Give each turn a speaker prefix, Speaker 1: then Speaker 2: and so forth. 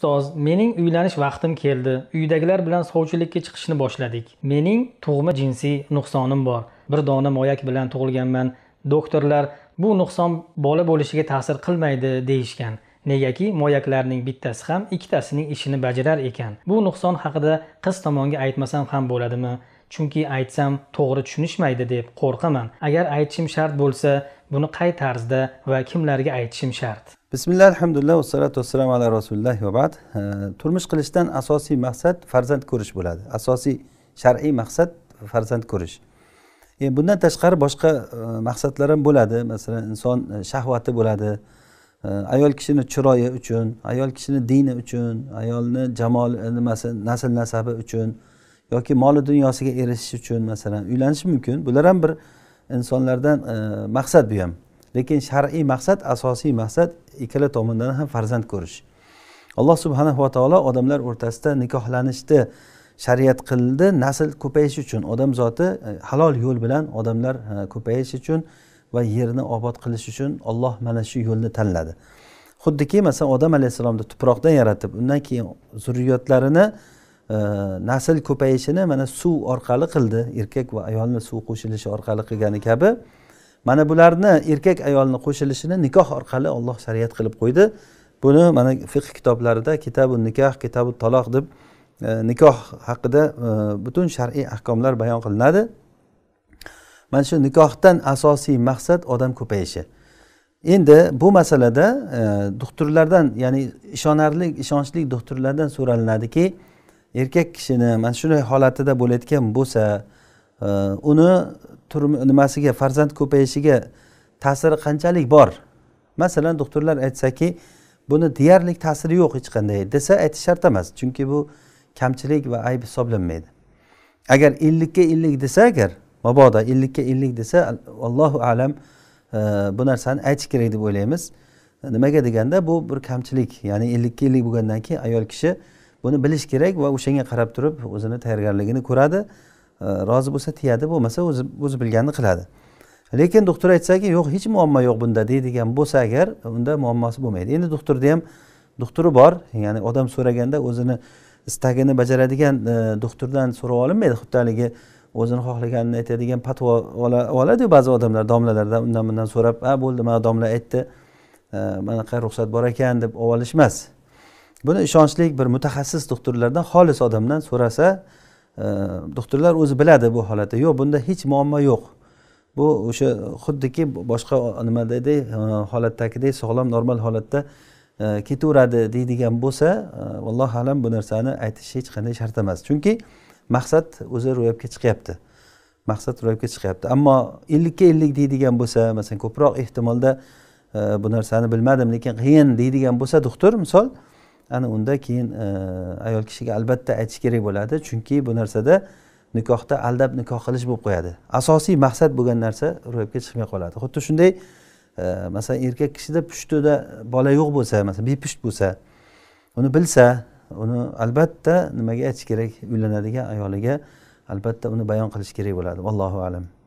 Speaker 1: ustoz mening uylanish vaqtim keldi uydagilar bilan sovchilikka chiqishni boshladik mening tug'ma jinsiy nuqsonim bor bir dona moyak bilan tug'ilganman doktorlar bu nuqson bola bo'lishiga ta'sir qilmaydi deyishgan negaki moyaklarning bittasi ham ikkitasining ishini bajarar ekan bu nuqson haqida qiz tomonga aytmasam ham bo'ladimi chunki aytsam to'g'ri tushunishmaydi deb qo'rqaman agar aytishim shart bo'lsa buni qay tarzda va kimlarga aytishim shart
Speaker 2: bismillah alhamdulillah vassalatu vassalamu ala rasulillah va bad turmush qilishdan asosiy maqsad farzand ko'rish bo'ladi asosiy shar'iy maqsad farzand ko'rish endi bundan tashqari boshqa e, maqsadlar ham bo'ladi masalan inson e, shahvati bo'ladi e, ayol kishini chiroyi uchun ayol kishini dini uchun ayolni jamol nimasi nasl nasabi uchun yoki moli dunyosiga erishish uchun masalan uylanishi mumkin bular ham bir insonlardan maqsad bu ham lekin shar'iy maqsad asosiy maqsad ikkala tomondan ham farzand ko'rish alloh subhana va taolo odamlar o'rtasida nikohlanishni shariat qildi nasl ko'payishi uchun odam zoti e, halol yo'l bilan odamlar e, ko'payishi uchun va yerni obod qilish uchun olloh mana shu yo'lni tanladi xuddiki masalan odam alayhissalomni tuproqdan yaratib undan keyin zurriyotlarini e, nasl ko'payishini mana suv orqali qildi erkak va ayolni suv qo'shilishi orqali qilgani kabi mana bularni erkak ayolni qo'shilishini nikoh orqali olloh shariat qilib qo'ydi buni mana fiq kitoblarida kitabu nikoh kitabu taloq deb e, nikoh haqida e, butun shar'iy ahkomlar bayon qilinadi mana shu nikohdan asosiy maqsad odam ko'payishi endi bu masalada e, doktorlardan ya'ni ishonarli ishonchli doktorlardan so'ralinadiki erkak kishini mana shunday holatida bo'layotgan bo'lsa uni nimasiga farzand ko'payishiga ta'siri qanchalik bor masalan doktorlar aytsaki buni deyarli ta'siri yo'q hech qanday desa aytish shart emas chunki bu kamchilik va ayb hisoblanmaydi agar ellikka ellik desa agar mabodo ellikka ellik desa allohu alam e, bu narsani aytish kerak deb o'ylaymiz nimaga deganda bu bir kamchilik ya'ni ellikka ellik bo'lgandan keyin ayol kishi buni bilish kerak va o'shanga qarab turib o'zini tayyorgarligini ko'radi rozi bo'lsa tiyadi bo'lmasa o'zi o'zi bilganini qiladi lekin doktor aytsaki yo'q hech muammo yo'q bunda deydigan bo'lsa agar unda muammosi bo'lmaydi endi doktorni ham doktori bor ya'ni odam so'raganda o'zini istagini bajaradigan e, doktordan so'rab olinmaydi xuddi haligi o'zini xohlaganini aytadigan patvo oladiyu ba'zi odamlar domlalardan undan bundan so'rab a bo'ldi mana domla aytdi e, manaqa ruxsat bor ekan deb olib olish emas buni ishonchli bir mutaxassis doktorlardan xolis odamdan so'rasa doktorlar o'zi biladi bu holatda yo'q bunda hech muammo yo'q bu o'sha xuddiki boshqa nimadagidek e, holatdagidek sog'lom normal holatda e, ketaveradi deydigan bo'lsa e, allohu alam bu narsani aytish hech qanday shart emas chunki maqsad o'zi ro'yobga chiqyapti maqsad ro'yobga chiqyapti ammo ellikka ellik deydigan bo'lsa masalan ko'proq ehtimolda bu narsani bilmadim lekin qiyin deydigan bo'lsa doktor misol ana unda keyin e, ayol kishiga albatta aytish kerak bo'ladi chunki bu narsada nikohda aldab nikoh qilish bo'lib qo'yadi asosiy maqsad bo'lgan narsa ro'yobga chiqmay qoladi xuddi shunday e, masalan erkak kishida pushtida bola yo'q bo'lsa masalan bepusht bo'lsa uni bilsa uni albatta nimaga aytish kerak uylanadigan ayoliga albatta uni bayon qilish kerak bo'ladi allohu alam